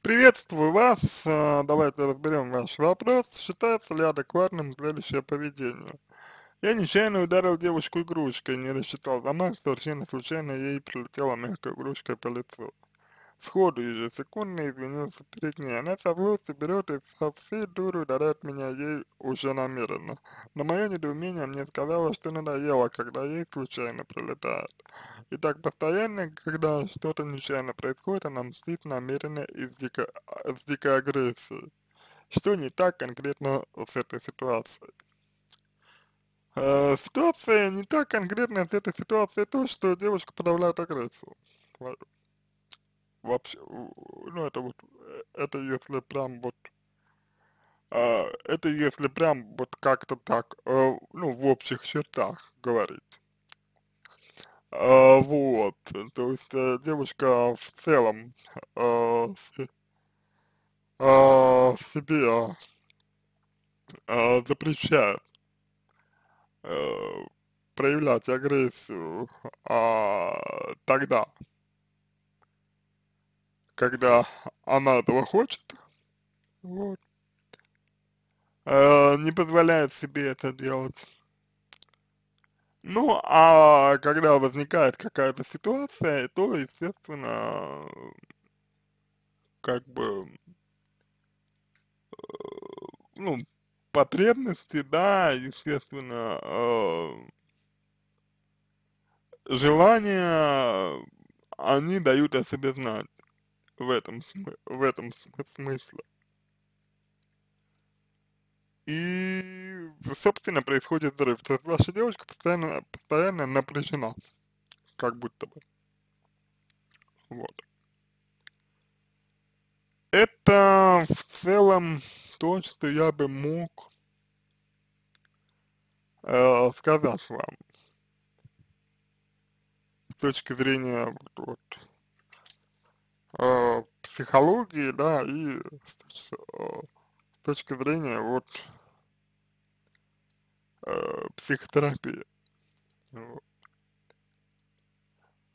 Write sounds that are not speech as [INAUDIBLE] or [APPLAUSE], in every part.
Приветствую вас. А, давайте разберем ваш вопрос. Считается ли адекватным следующее поведение? Я нечаянно ударил девушку игрушкой, не рассчитал замах, совершенно случайно ей прилетела мягкая игрушка по лицу. Сходу ежесекундно извинился перед ней. Она со злостью берет и со всей дуры дарят меня ей уже намеренно. Но мое недоумение мне сказала, что надоело, когда ей случайно прилетает. И так постоянно, когда что-то нечаянно происходит, она мстит намеренно и с, дико, а, с дикой агрессией. Что не так конкретно с этой ситуацией? Э, ситуация не так конкретная с этой ситуацией то, что девушка подавляет агрессию вообще, ну это вот, э, это если прям вот, э, это если прям вот как-то так, э, ну в общих чертах говорить. Э, вот, то есть э, девушка в целом э, а, э, себе э, запрещает проявлять агрессию а, тогда, когда она этого хочет, вот, э, не позволяет себе это делать. Ну, а когда возникает какая-то ситуация, то, естественно, как бы, э, ну, потребности, да, естественно, э, желания, они дают о себе знать в этом, в этом смысле. И, собственно, происходит взрыв. То есть ваша девочка постоянно, постоянно напряжена. Как будто бы. Вот. Это в целом то, что я бы мог э, сказать вам с точки зрения вот, вот, э, психологии, да, и с, э, с точки зрения вот э, психотерапии.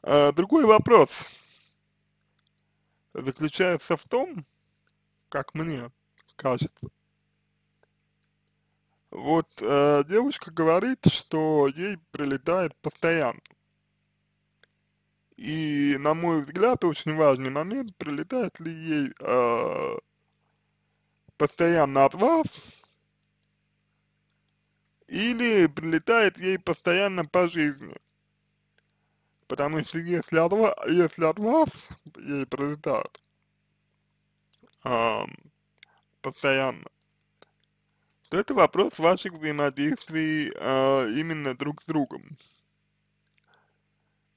Э, другой вопрос заключается в том, как мне кажется, вот э, девушка говорит, что ей прилетает постоянно. И, на мой взгляд, очень важный момент, прилетает ли ей э, постоянно от вас, или прилетает ей постоянно по жизни. Потому что если от вас, если от вас ей прилетают э, постоянно, то это вопрос ваших взаимодействий э, именно друг с другом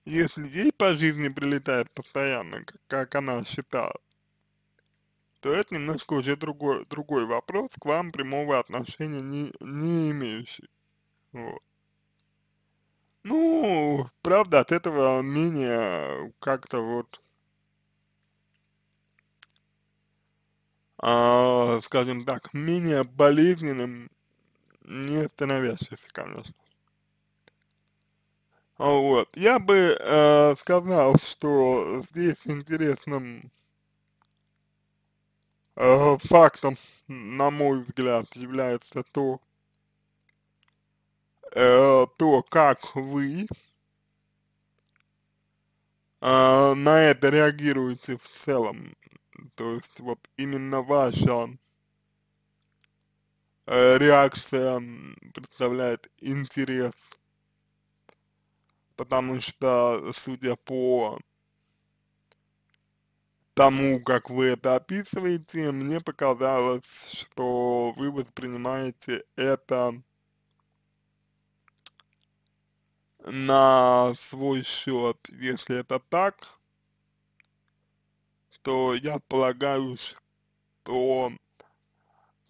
если ей по жизни прилетает постоянно, как, она считала, то это немножко уже другой, другой вопрос, к вам прямого отношения не, не имеющий. Вот. Ну, правда, от этого менее как-то вот, а, скажем так, менее болезненным не становящийся, конечно. А вот. Я бы э, сказал, что здесь интересным э, фактом, на мой взгляд, является то, э, то, как вы э, на это реагируете в целом. То есть вот именно ваша э, реакция представляет интерес потому что, судя по тому, как вы это описываете, мне показалось, что вы воспринимаете это на свой счет. Если это так, то я полагаю, что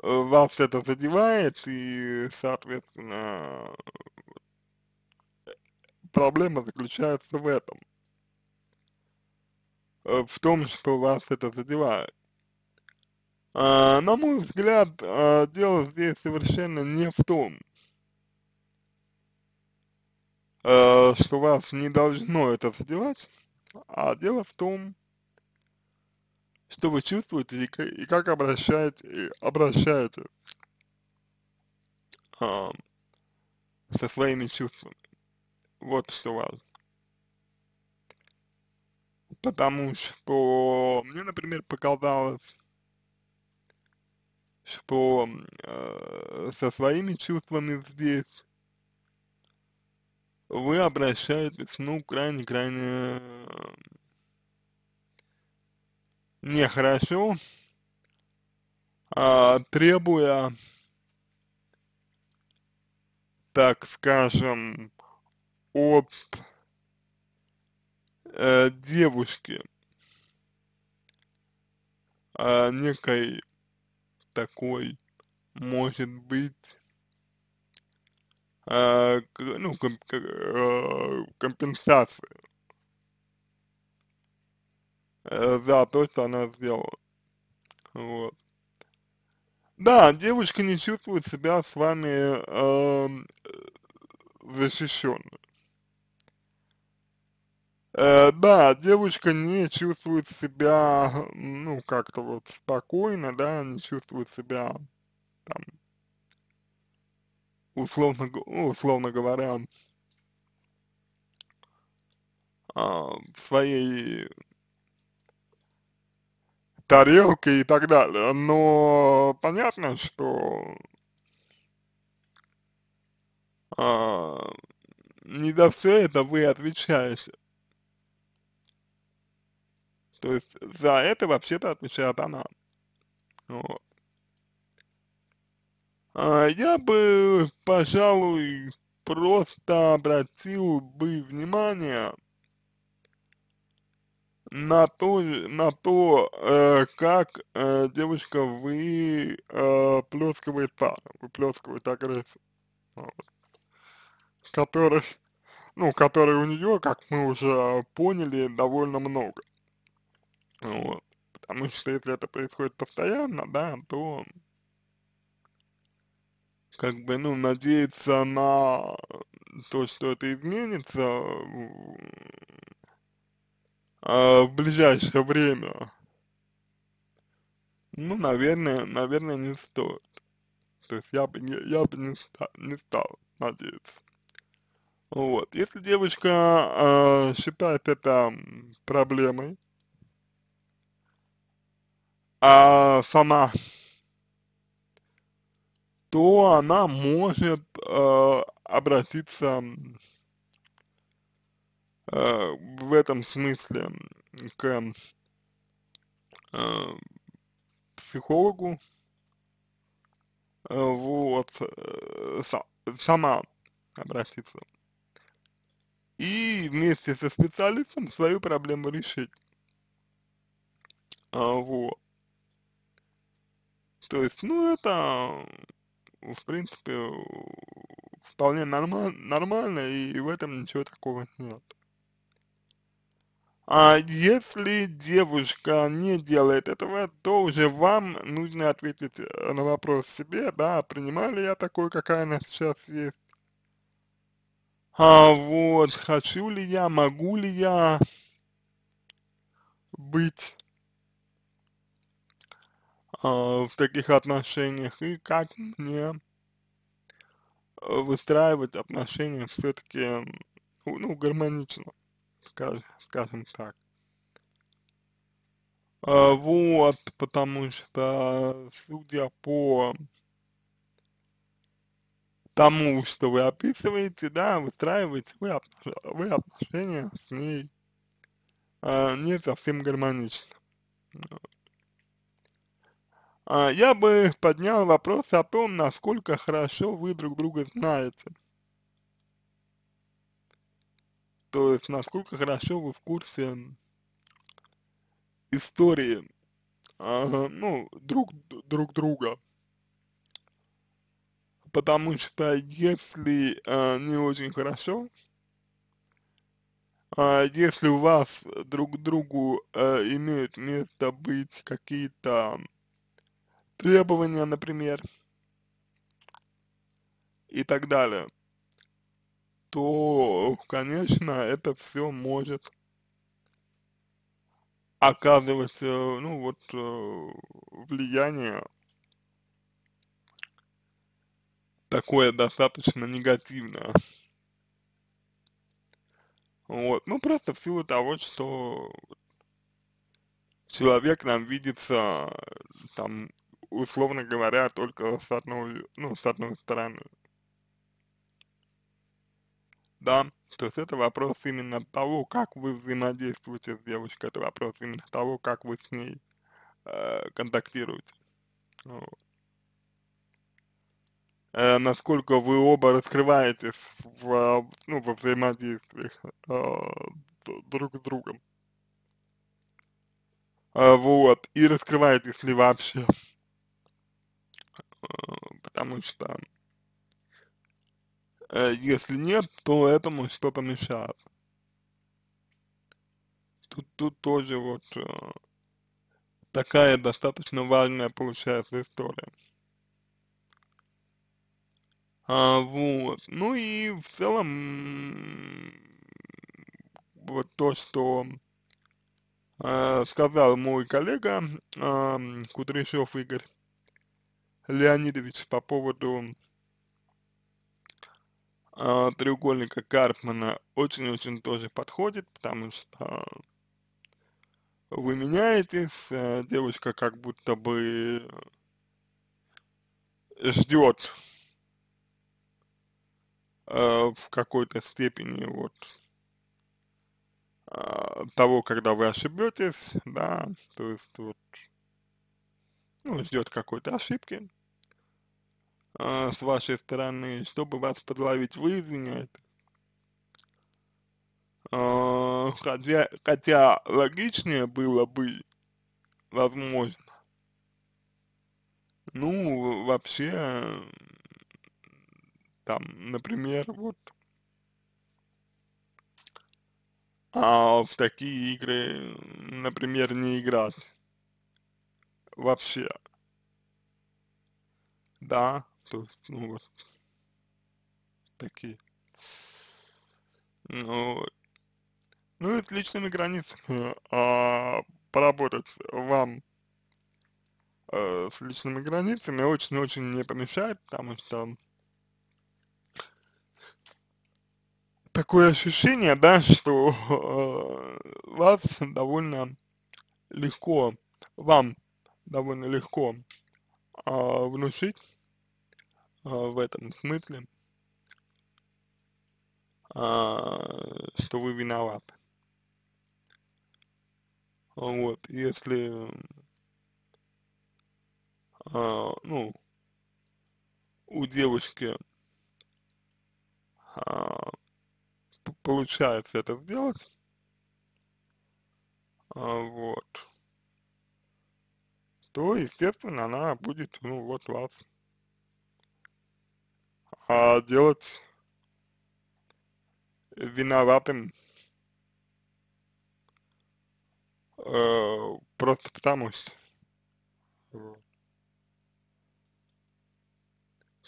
э, вас это задевает, и, соответственно, Проблема заключается в этом. Э, в том, что вас это задевает. А, на мой взгляд, а, дело здесь совершенно не в том, а, что вас не должно это задевать, а дело в том, что вы чувствуете и, и как обращаете, и обращаетесь а, со своими чувствами. Вот что важно. Потому что мне, например, показалось, что э, со своими чувствами здесь вы обращаетесь, ну, крайне-крайне э, нехорошо, а, требуя, так скажем, от э, девушки, э, некой такой, может быть, э, ну, комп, э, компенсации э, за то, что она сделала. Вот. Да, девушка не чувствует себя с вами эм, э, защищенной. Э, да, девочка не чувствует себя, ну, как-то вот спокойно, да, не чувствует себя, там, условно, ну, условно говоря, а, своей тарелкой и так далее. Но понятно, что а, не за все это вы отвечаете. То есть за это вообще-то отвечает она. Вот. А я бы, пожалуй, просто обратил бы внимание на то, на то э, как э, девушка вы э, плескивает пар, выплескивает агрессию, вот. которых, ну, которой у нее, как мы уже поняли, довольно много. Вот. Потому что если это происходит постоянно, да, то как бы, ну, надеяться на то, что это изменится э, в ближайшее время, ну, наверное, наверное, не стоит. То есть я бы не, я бы не, не стал надеяться. Вот. Если девочка э, считает это проблемой, а, сама, то она может а, обратиться а, в этом смысле к а, психологу, вот, сама обратиться. И вместе со специалистом свою проблему решить. А, вот. То есть, ну, это, в принципе, вполне норма нормально, и в этом ничего такого нет. А если девушка не делает этого, то уже вам нужно ответить э, на вопрос себе, да, принимаю ли я такой, какая она сейчас есть. А вот, хочу ли я, могу ли я быть а, в таких отношениях и как мне э, выстраивать отношения все-таки, ну, гармонично, скажем, скажем так. А, вот, потому что, судя по тому, что вы описываете, да, выстраиваете вы, отнош а, вы отношения с ней э, не совсем гармонично. А, я бы поднял вопрос о том, насколько хорошо вы друг друга знаете. То есть, насколько хорошо вы в курсе истории, э, ну, друг, друг друга. Потому что если э, не очень хорошо, э, если у вас друг другу э, имеют место быть какие-то требования, например, и так далее, то, конечно, это все может оказывать, э, ну вот, э, влияние такое достаточно негативное. Вот, ну просто в силу того, что человек нам видится э, там условно говоря, только с одной, ну, с одной стороны. Да, то есть это вопрос именно того, как вы взаимодействуете с девушкой, это вопрос именно того, как вы с ней э, контактируете. Ну, э, насколько вы оба раскрываетесь в, ну, во взаимодействиях э, друг с другом. Э, вот, и раскрываетесь ли вообще. [LAUGHS] потому что э, если нет, то этому что-то мешает. Тут, тут тоже вот э, такая достаточно важная получается история. А, вот. Ну и в целом вот то, что э, сказал мой коллега э, Кудряшов Игорь, Леонидович, по поводу э, треугольника Карпмана очень-очень тоже подходит, потому что вы меняетесь, э, девочка как будто бы ждет э, в какой-то степени вот э, того, когда вы ошибетесь, да, то есть вот ну, ждет какой-то ошибки э, с вашей стороны, чтобы вас подловить, вы извиняете. Э, хотя, хотя логичнее было бы, возможно, ну, вообще, там, например, вот а в такие игры, например, не играть вообще. Да, то есть, ну вот, такие. Ну, ну и с личными границами а, поработать вам а, с личными границами очень-очень не помешает, потому что такое ощущение, да, что э, вас довольно легко, вам довольно легко а, внушить а, в этом смысле, а, что вы виноват. Вот, если, а, ну, у девушки а, получается это сделать, а, вот, то, естественно, она будет, ну, вот вас а, делать виноватым э, просто потому что. Вот.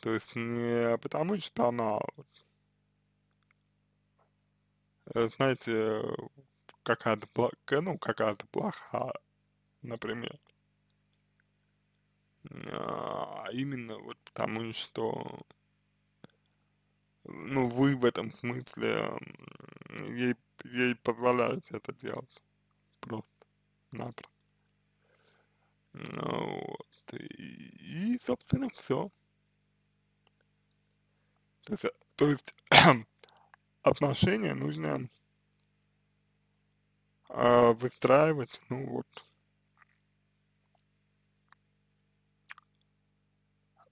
То есть не потому что она, вот, э, знаете, какая-то, ну, какая-то плохая, например. А именно вот потому, что ну, вы в этом смысле ей, ей позволяете это делать. Просто-напросто. Ну, вот. И, и, собственно, все. То есть, то есть [CLEARS THROAT] отношения нужно э, выстраивать, ну вот,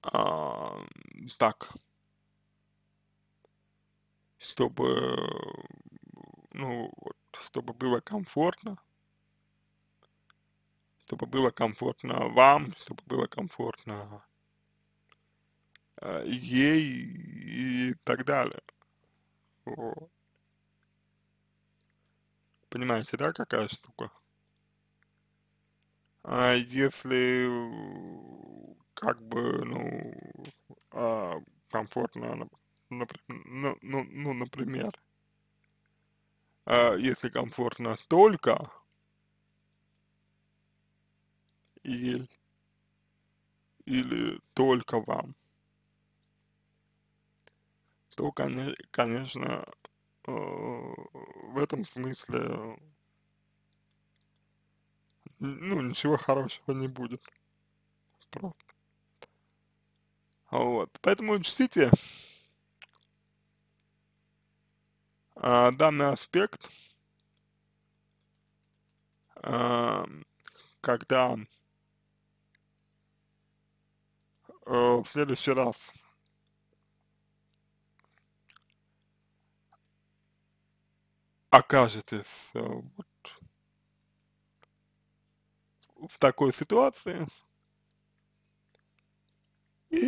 А, так, чтобы, ну, вот, чтобы было комфортно, чтобы было комфортно вам, чтобы было комфортно э, ей и так далее. Вот. Понимаете, да, какая штука? А если как бы, ну, а, комфортно, ну, ну, ну, например, а, если комфортно только или, или только вам, то, конечно, э, в этом смысле, ну, ничего хорошего не будет. Просто. Вот. Поэтому учтите а, данный аспект, а, когда а, в следующий раз окажетесь э, вот, в такой ситуации,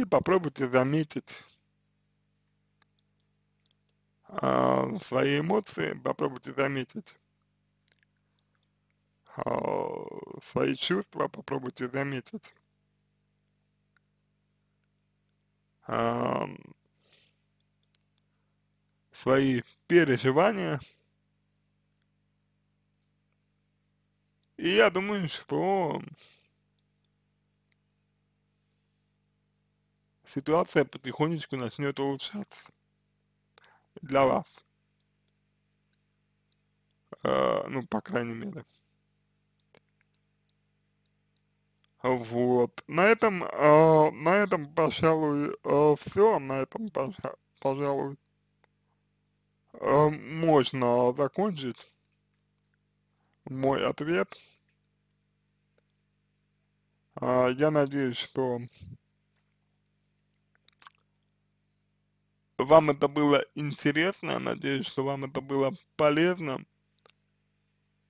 попробуйте заметить э, свои эмоции, попробуйте заметить э, свои чувства, попробуйте заметить э, свои переживания. И я думаю, что ситуация потихонечку начнет улучшаться для вас. Э, ну, по крайней мере. Вот. На этом, э, на этом, пожалуй, э, все. На этом, пожалуй, э, можно закончить мой ответ. Э, я надеюсь, что вам это было интересно, надеюсь, что вам это было полезно.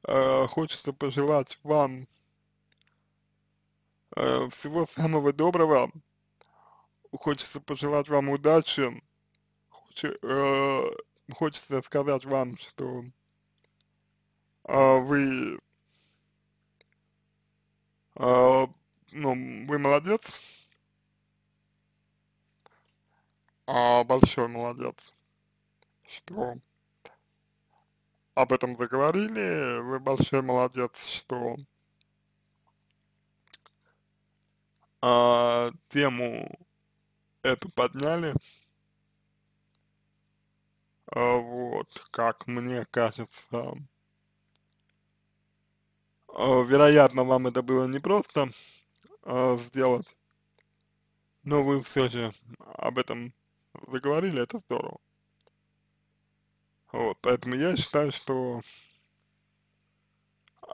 Э, хочется пожелать вам э, всего самого доброго. Хочется пожелать вам удачи. Хоч, э, хочется сказать вам, что э, вы, э, ну, вы молодец. а, большой молодец, что об этом заговорили, вы большой молодец, что а, тему эту подняли, а, вот, как мне кажется, а, вероятно, вам это было непросто а, сделать, но вы все же об этом заговорили, это здорово. Вот, поэтому я считаю, что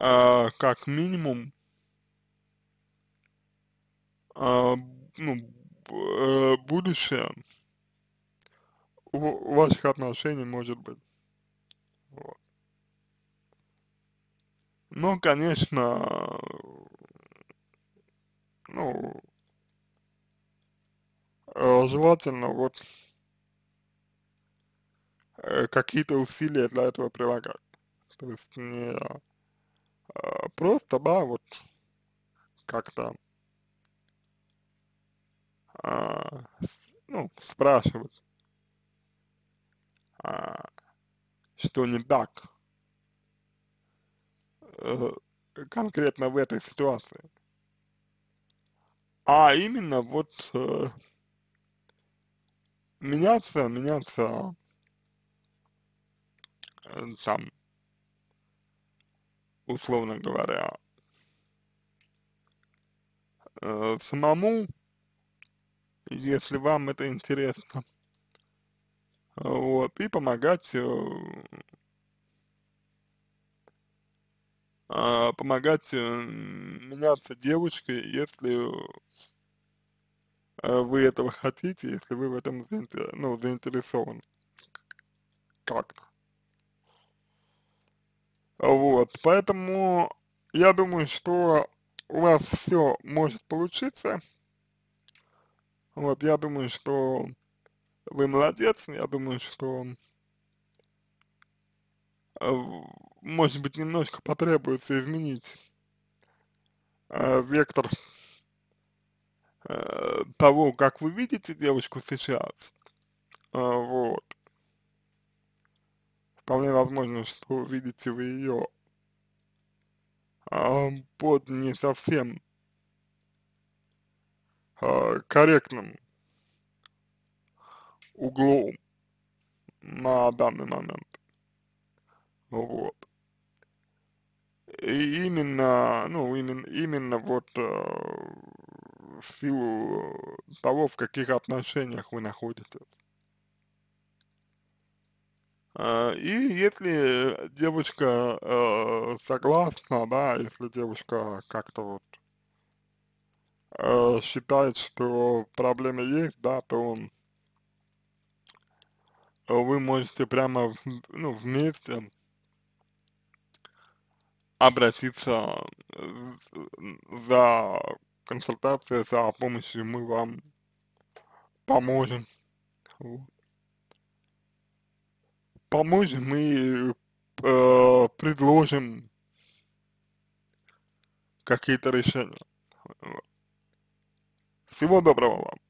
э, как минимум э, ну, э, будущее у ваших отношений может быть. Вот. Но, ну, конечно, ну, Э, желательно вот э, какие-то усилия для этого прилагать. То есть не э, просто, да, вот как-то а, ну, спрашивать, а, что не так э, конкретно в этой ситуации, а именно вот э, меняться, меняться э, там, условно говоря, э, самому, если вам это интересно, вот, и помогать, э, а, э, помогать меняться девочкой, если а вы этого хотите, если вы в этом заинтересованы, ну, заинтересованы. Как-то. Вот, поэтому я думаю, что у вас все может получиться. Вот, я думаю, что вы молодец, я думаю, что э, может быть немножко потребуется изменить э, вектор того, как вы видите девочку сейчас, а, вот, вполне возможно, что видите вы ее а, под не совсем а, корректным углом на данный момент. Вот. И именно, ну, именно, именно вот э, в силу э, того, в каких отношениях вы находитесь. А, и если девочка э, согласна, да, если девушка как-то вот э, считает, что проблема есть, да, то он, вы можете прямо, ну, вместе обратиться э, за консультация за помощью, мы вам поможем. Поможем мы э, предложим какие-то решения. Всего доброго вам.